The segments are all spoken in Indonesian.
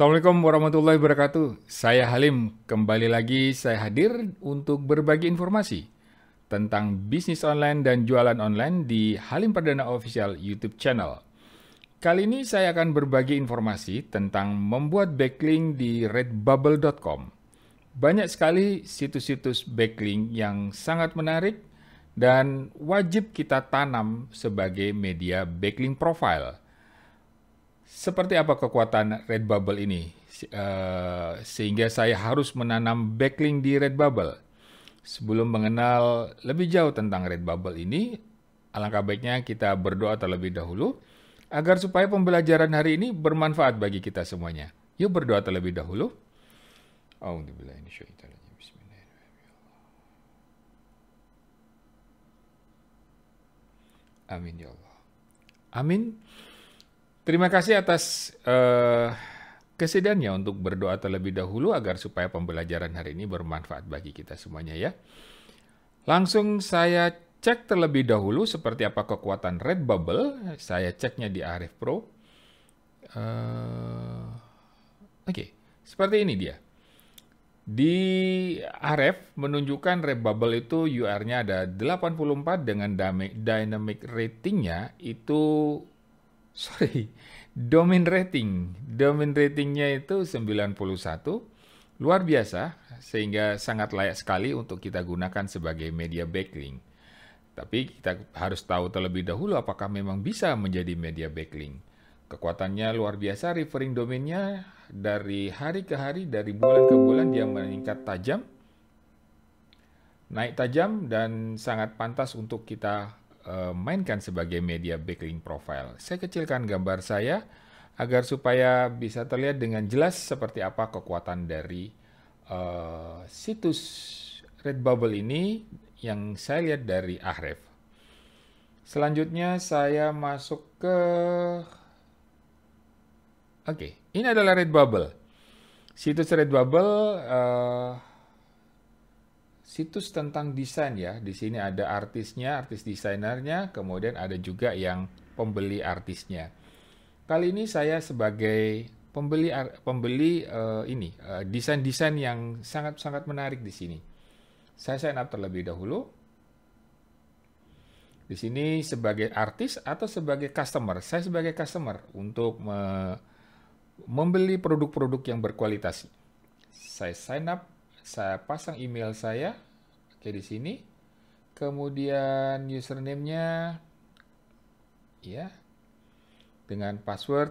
Assalamualaikum warahmatullahi wabarakatuh. Saya Halim, kembali lagi saya hadir untuk berbagi informasi tentang bisnis online dan jualan online di Halim Perdana Official YouTube channel. Kali ini saya akan berbagi informasi tentang membuat backlink di redbubble.com. Banyak sekali situs-situs backlink yang sangat menarik dan wajib kita tanam sebagai media backlink profile seperti apa kekuatan Redbubble ini uh, sehingga saya harus menanam backlink di Redbubble. Sebelum mengenal lebih jauh tentang Redbubble ini, alangkah baiknya kita berdoa terlebih dahulu agar supaya pembelajaran hari ini bermanfaat bagi kita semuanya. Yuk berdoa terlebih dahulu. Amin ya Allah. Amin. Terima kasih atas uh, eh, kesediaannya untuk berdoa terlebih dahulu agar supaya pembelajaran hari ini bermanfaat bagi kita semuanya ya. Langsung saya cek terlebih dahulu seperti apa kekuatan red bubble. Saya ceknya di Arif Pro. Uh, Oke, okay. seperti ini dia. Di RF menunjukkan red bubble itu UR-nya ada 84 dengan dynamic ratingnya itu sorry, domain rating. Domain ratingnya itu 91, luar biasa, sehingga sangat layak sekali untuk kita gunakan sebagai media backlink. Tapi kita harus tahu terlebih dahulu apakah memang bisa menjadi media backlink. Kekuatannya luar biasa, referring domainnya dari hari ke hari, dari bulan ke bulan dia meningkat tajam, naik tajam dan sangat pantas untuk kita Eh, mainkan sebagai media backlink profile. Saya kecilkan gambar saya agar supaya bisa terlihat dengan jelas seperti apa kekuatan dari uh, situs Redbubble ini yang saya lihat dari Ahref. Selanjutnya saya masuk ke Oke, okay. ini adalah Redbubble. Situs Redbubble uh, situs tentang desain ya. Di sini ada artisnya, artis desainernya, kemudian ada juga yang pembeli artisnya. Kali ini saya sebagai pembeli pembeli uh, ini uh, desain-desain yang sangat-sangat menarik di sini. Saya sign up terlebih dahulu. Di sini sebagai artis atau sebagai customer. Saya sebagai customer untuk me membeli produk-produk yang berkualitas. Saya sign up saya pasang email saya. Oke, di sini. Kemudian username-nya ya. Dengan password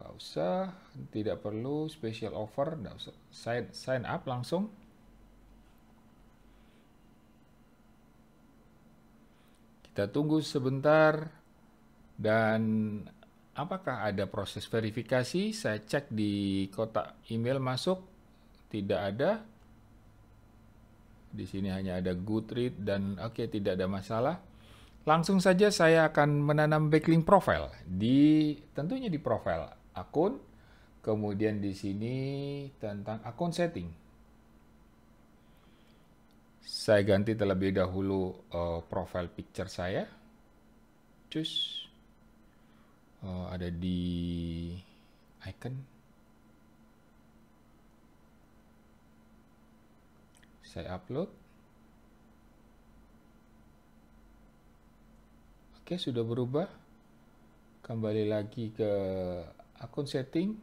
nggak usah, tidak perlu special offer, nggak usah. Sign, sign up langsung. Kita tunggu sebentar. Dan apakah ada proses verifikasi? Saya cek di kotak email masuk, tidak ada. Di sini hanya ada Goodread dan oke okay, tidak ada masalah. Langsung saja saya akan menanam backlink profile di tentunya di profile akun, kemudian di sini tentang akun setting. Saya ganti terlebih dahulu uh, profile picture saya. Cus uh, ada di icon saya upload oke sudah berubah kembali lagi ke akun setting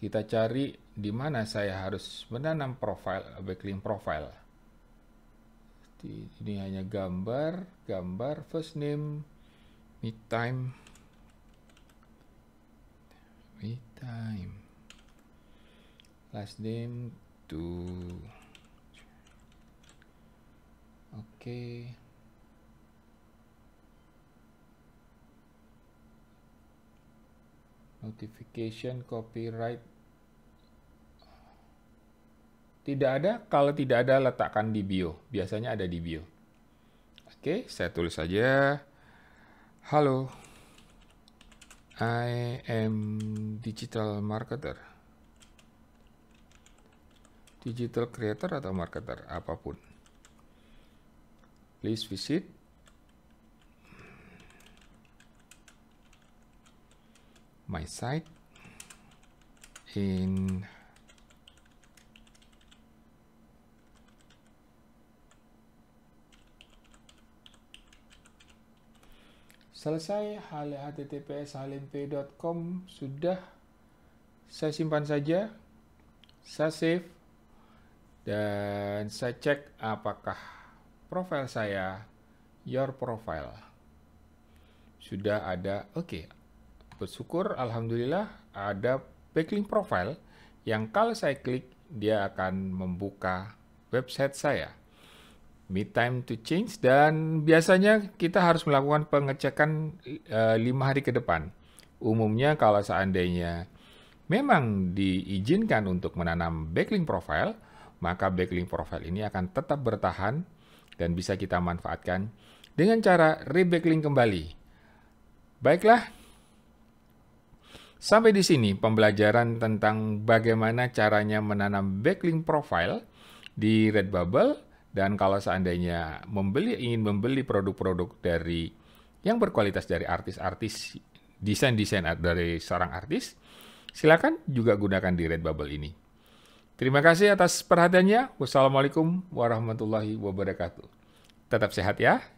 kita cari di mana saya harus menanam profile backlink profile ini hanya gambar gambar first name me time me time last name to oke okay. notification copyright tidak ada kalau tidak ada letakkan di bio biasanya ada di bio oke okay, saya tulis saja Halo, I am digital marketer. Digital creator atau marketer, apapun. Please visit my site in selesai https halimp.com sudah saya simpan saja saya save dan saya cek apakah profile saya your profile sudah ada oke okay. bersyukur alhamdulillah ada backlink profile yang kalau saya klik dia akan membuka website saya mid time to change dan biasanya kita harus melakukan pengecekan eh, lima uh, hari ke depan. Umumnya kalau seandainya memang diizinkan untuk menanam backlink profile, maka backlink profile ini akan tetap bertahan dan bisa kita manfaatkan dengan cara rebacklink kembali. Baiklah, sampai di sini pembelajaran tentang bagaimana caranya menanam backlink profile di Redbubble dan kalau seandainya membeli ingin membeli produk-produk dari yang berkualitas dari artis-artis, desain-desain dari seorang artis, silakan juga gunakan di Redbubble ini. Terima kasih atas perhatiannya. Wassalamualaikum warahmatullahi wabarakatuh. Tetap sehat ya.